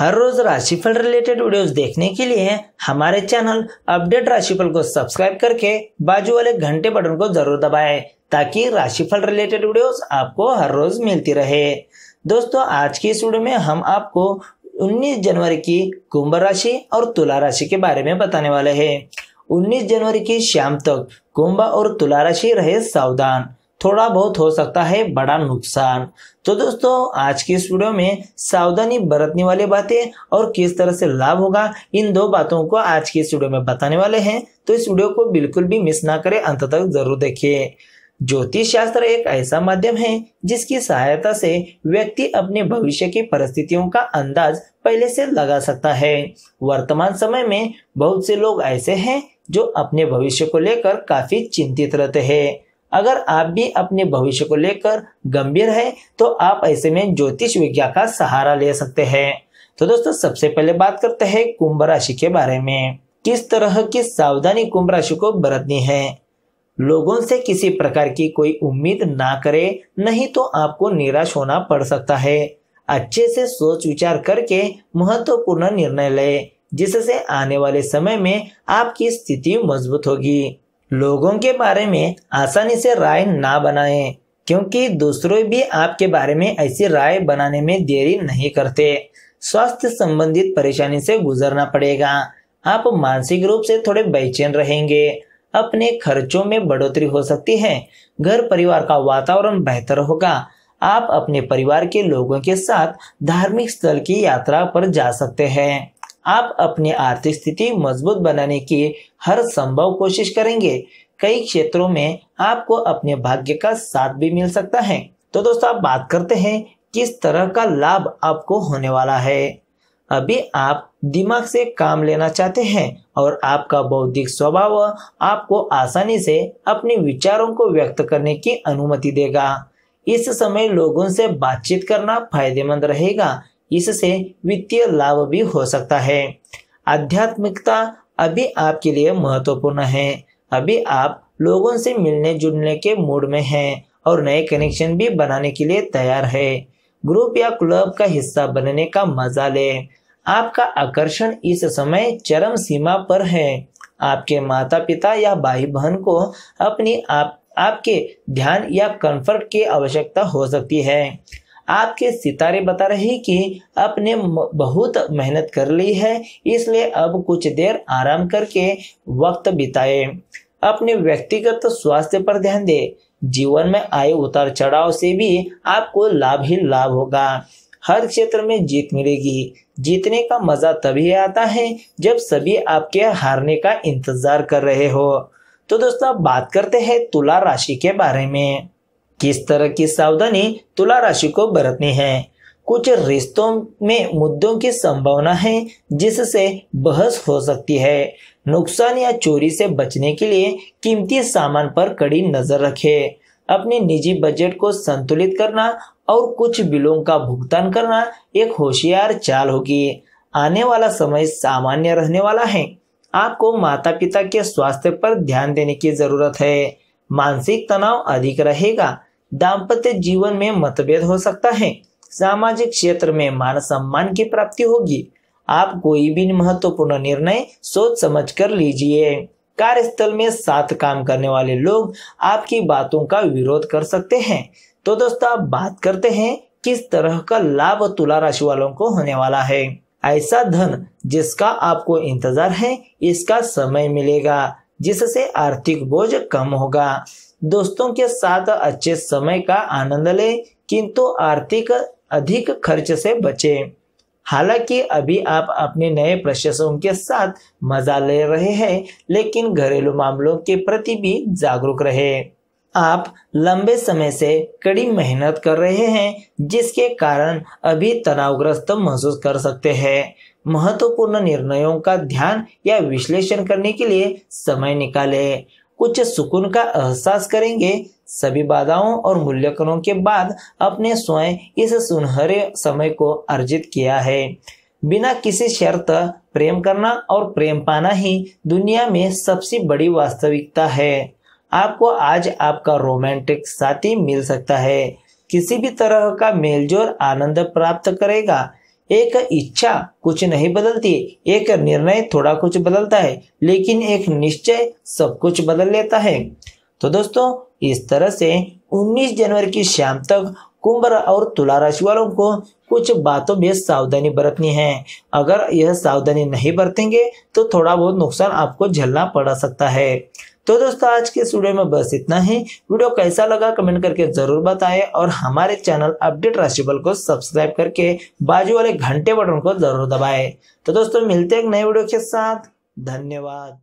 हर रोज राशिफल related videos देखने के लिए हमारे चैनल अपडेट राशिफल को सब्सक्राइब करके बाजू वाले घंटे बटन को जरूर दबाएं ताकि राशिफल रिलेटेड वीडियोस आपको हर रोज मिलती रहे दोस्तों आज की इस वीडियो में हम आपको 19 जनवरी की कुंभ राशि और तुला राशि के बारे में बताने वाले हैं 19 जनवरी की शाम तक कुंभ और तुला राशि रहे सावधान थोड़ा बहुत हो सकता है बड़ा नुकसान तो दोस्तों आज के इस वीडियो में सावधानी बरतने वाली बातें और किस तरह से लाभ होगा इन दो बातों को आज के इस वीडियो में बताने वाले हैं तो इस वीडियो को बिल्कुल भी मिस ना करें अंत तक जरूर देखिए ज्योतिष शास्त्र एक ऐसा माध्यम है जिसकी सहायता से व्यक्ति अपने भविष्य की परिस्थितियों का अंदाज पहले से लगा सकता है वर्तमान समय में बहुत से लोग ऐसे हैं जो अपने भविष्य को लेकर काफी चिंतित रहते हैं अगर आप भी अपने भविष्य को लेकर गंभीर है तो आप ऐसे में ज्योतिष विज्ञा का सहारा ले सकते हैं तो दोस्तों सबसे पहले बात करते हैं कुंभ राशि के बारे में किस तरह की सावधानी कुंभ राशि को बरतनी है लोगों से किसी प्रकार की कोई उम्मीद ना करे नहीं तो आपको निराश होना पड़ सकता है अच्छे से सोच विचार करके महत्वपूर्ण निर्णय ले जिससे आने वाले समय में आपकी स्थिति मजबूत होगी लोगों के बारे में आसानी से राय ना बनाएं क्योंकि दूसरों भी आपके बारे में ऐसी राय बनाने में देरी नहीं करते स्वास्थ्य संबंधित परेशानी से गुजरना पड़ेगा आप मानसिक रूप से थोड़े बेचैन रहेंगे अपने खर्चों में बढ़ोतरी हो सकती है घर परिवार का वातावरण बेहतर होगा आप अपने परिवार के लोगों के साथ धार्मिक स्थल की यात्रा पर जा सकते हैं आप अपनी आर्थिक स्थिति मजबूत बनाने की हर संभव कोशिश करेंगे कई क्षेत्रों में आपको अपने भाग्य का साथ भी मिल सकता है तो दोस्तों आप बात करते हैं किस तरह का लाभ आपको होने वाला है अभी आप दिमाग से काम लेना चाहते हैं और आपका बौद्धिक स्वभाव आपको आसानी से अपने विचारों को व्यक्त करने की अनुमति देगा इस समय लोगों से बातचीत करना फायदेमंद रहेगा इससे वित्तीय लाभ भी हो सकता है आध्यात्मिकता अभी आपके लिए महत्वपूर्ण है अभी आप लोगों से मिलने जुलने के मूड में हैं और नए कनेक्शन भी बनाने के लिए तैयार है ग्रुप या क्लब का हिस्सा बनने का मजा लें आपका आकर्षण इस समय चरम सीमा पर है आपके माता पिता या भाई बहन को अपनी आप आपके ध्यान या कंफर्ट की आवश्यकता हो सकती है आपके सितारे बता रहे हैं कि आपने बहुत मेहनत कर ली है इसलिए अब कुछ देर आराम करके वक्त बिताए अपने व्यक्तिगत स्वास्थ्य पर ध्यान दे जीवन में आए उतार चढ़ाव से भी आपको लाभ ही लाभ होगा हर क्षेत्र में जीत मिलेगी जीतने का मजा तभी आता है जब सभी आपके हारने का इंतजार कर रहे हो तो दोस्तों बात करते हैं तुला राशि के बारे में किस तरह की सावधानी तुला राशि को बरतनी है कुछ रिश्तों में मुद्दों की संभावना है जिससे बहस हो सकती है नुकसान या चोरी से बचने के लिए कीमती सामान पर कड़ी नजर रखें अपने निजी बजट को संतुलित करना और कुछ बिलों का भुगतान करना एक होशियार चाल होगी आने वाला समय सामान्य रहने वाला है आपको माता पिता के स्वास्थ्य पर ध्यान देने की जरूरत है मानसिक तनाव अधिक रहेगा दाम्पत्य जीवन में मतभेद हो सकता है सामाजिक क्षेत्र में मान सम्मान की प्राप्ति होगी आप कोई भी महत्वपूर्ण निर्णय सोच समझ कर लीजिए कार्यस्थल में साथ काम करने वाले लोग आपकी बातों का विरोध कर सकते हैं तो दोस्तों आप बात करते हैं किस तरह का लाभ तुला राशि वालों को होने वाला है ऐसा धन जिसका आपको इंतजार है इसका समय मिलेगा जिससे आर्थिक बोझ कम होगा दोस्तों के साथ अच्छे समय का आनंद लें किंतु आर्थिक अधिक खर्च से बचें हालांकि अभी आप अपने नए प्रशंसकों के साथ मजा ले रहे हैं लेकिन घरेलू मामलों के प्रति भी जागरूक रहे आप लंबे समय से कड़ी मेहनत कर रहे हैं जिसके कारण अभी तनावग्रस्त महसूस कर सकते हैं महत्वपूर्ण निर्णयों का ध्यान या विश्लेषण करने के लिए समय निकालें कुछ सुकून का एहसास करेंगे सभी बाधाओं और मूल्यांकनों के बाद अपने स्वयं इस सुनहरे समय को अर्जित किया है बिना किसी शर्त प्रेम करना और प्रेम पाना ही दुनिया में सबसे बड़ी वास्तविकता है आपको आज आपका रोमांटिक साथी मिल सकता है किसी भी तरह का मेलजोल आनंद प्राप्त करेगा एक इच्छा कुछ नहीं बदलती एक निर्णय थोड़ा कुछ बदलता है लेकिन एक निश्चय सब कुछ बदल लेता है तो दोस्तों इस तरह से 19 जनवरी की शाम तक कुंभ और तुला राशि वालों को कुछ बातों में सावधानी बरतनी है अगर यह सावधानी नहीं बरतेंगे तो थोड़ा बहुत नुकसान आपको झेलना पड़ सकता है तो दोस्तों आज के इस वीडियो में बस इतना ही वीडियो कैसा लगा कमेंट करके जरूर बताएं और हमारे चैनल अपडेट राशिफल को सब्सक्राइब करके बाजू वाले घंटे बटन को जरूर दबाएं तो दोस्तों मिलते हैं एक नए वीडियो के साथ धन्यवाद